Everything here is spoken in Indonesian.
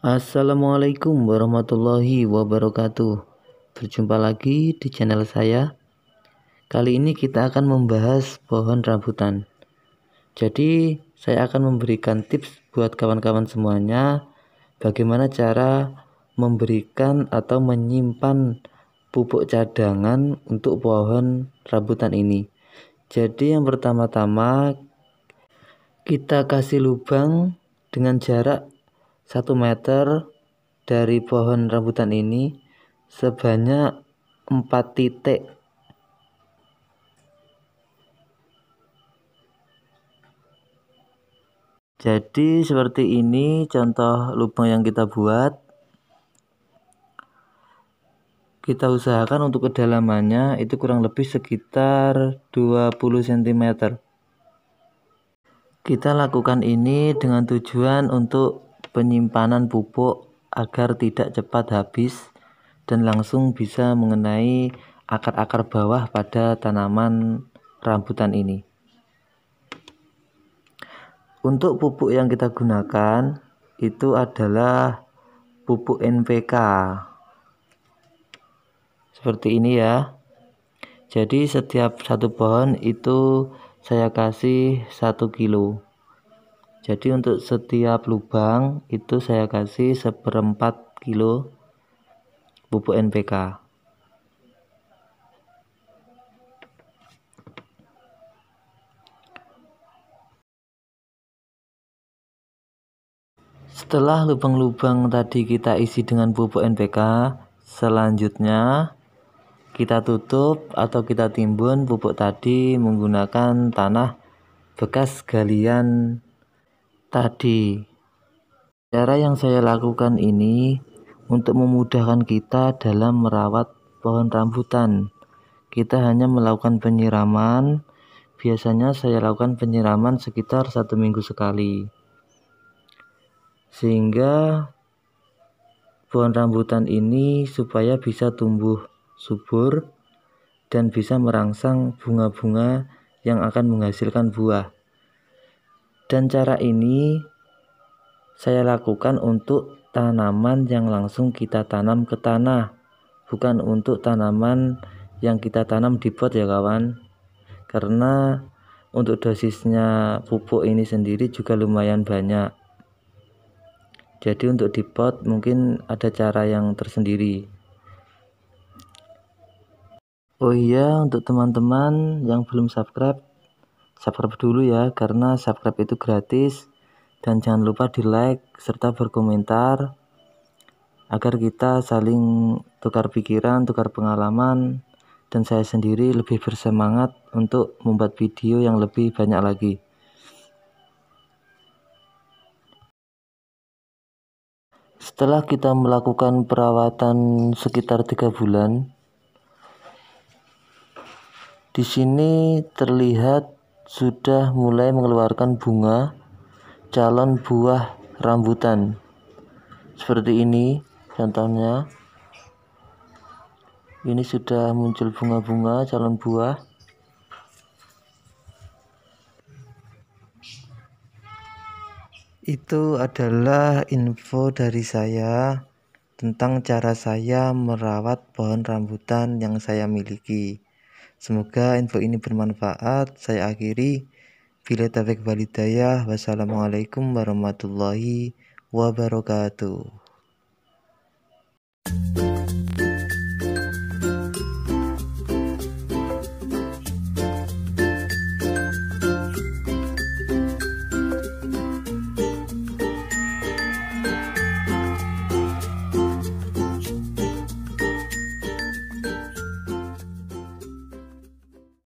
Assalamualaikum warahmatullahi wabarakatuh. Berjumpa lagi di channel saya. Kali ini kita akan membahas pohon rambutan. Jadi, saya akan memberikan tips buat kawan-kawan semuanya bagaimana cara memberikan atau menyimpan pupuk cadangan untuk pohon rambutan ini. Jadi, yang pertama-tama kita kasih lubang dengan jarak 1 meter dari pohon rambutan ini sebanyak 4 titik. Jadi seperti ini contoh lubang yang kita buat. Kita usahakan untuk kedalamannya itu kurang lebih sekitar 20 cm. Kita lakukan ini dengan tujuan untuk penyimpanan pupuk agar tidak cepat habis dan langsung bisa mengenai akar-akar bawah pada tanaman rambutan ini. Untuk pupuk yang kita gunakan itu adalah pupuk NPK. Seperti ini ya. Jadi setiap satu pohon itu saya kasih satu kilo jadi untuk setiap lubang itu saya kasih seperempat kilo pupuk NPK Setelah lubang-lubang tadi kita isi dengan pupuk NPK, selanjutnya kita tutup atau kita timbun pupuk tadi menggunakan tanah bekas galian tadi. Cara yang saya lakukan ini untuk memudahkan kita dalam merawat pohon rambutan. Kita hanya melakukan penyiraman. Biasanya saya lakukan penyiraman sekitar satu minggu sekali. Sehingga pohon rambutan ini supaya bisa tumbuh subur dan bisa merangsang bunga-bunga yang akan menghasilkan buah. Dan cara ini saya lakukan untuk tanaman yang langsung kita tanam ke tanah, bukan untuk tanaman yang kita tanam di pot ya kawan. Karena untuk dosisnya pupuk ini sendiri juga lumayan banyak. Jadi untuk di pot mungkin ada cara yang tersendiri. Oh iya, untuk teman-teman yang belum subscribe, subscribe dulu ya karena subscribe itu gratis dan jangan lupa di like serta berkomentar agar kita saling tukar pikiran, tukar pengalaman dan saya sendiri lebih bersemangat untuk membuat video yang lebih banyak lagi. Setelah kita melakukan perawatan sekitar tiga bulan, di sini terlihat sudah mulai mengeluarkan bunga calon buah rambutan. Seperti ini contohnya. Ini sudah muncul bunga-bunga calon buah. Itu adalah info dari saya tentang cara saya merawat pohon rambutan yang saya miliki. Semoga info ini bermanfaat. Saya akhiri. Bila tafik walidayah. Wassalamualaikum warahmatullahi wabarakatuh.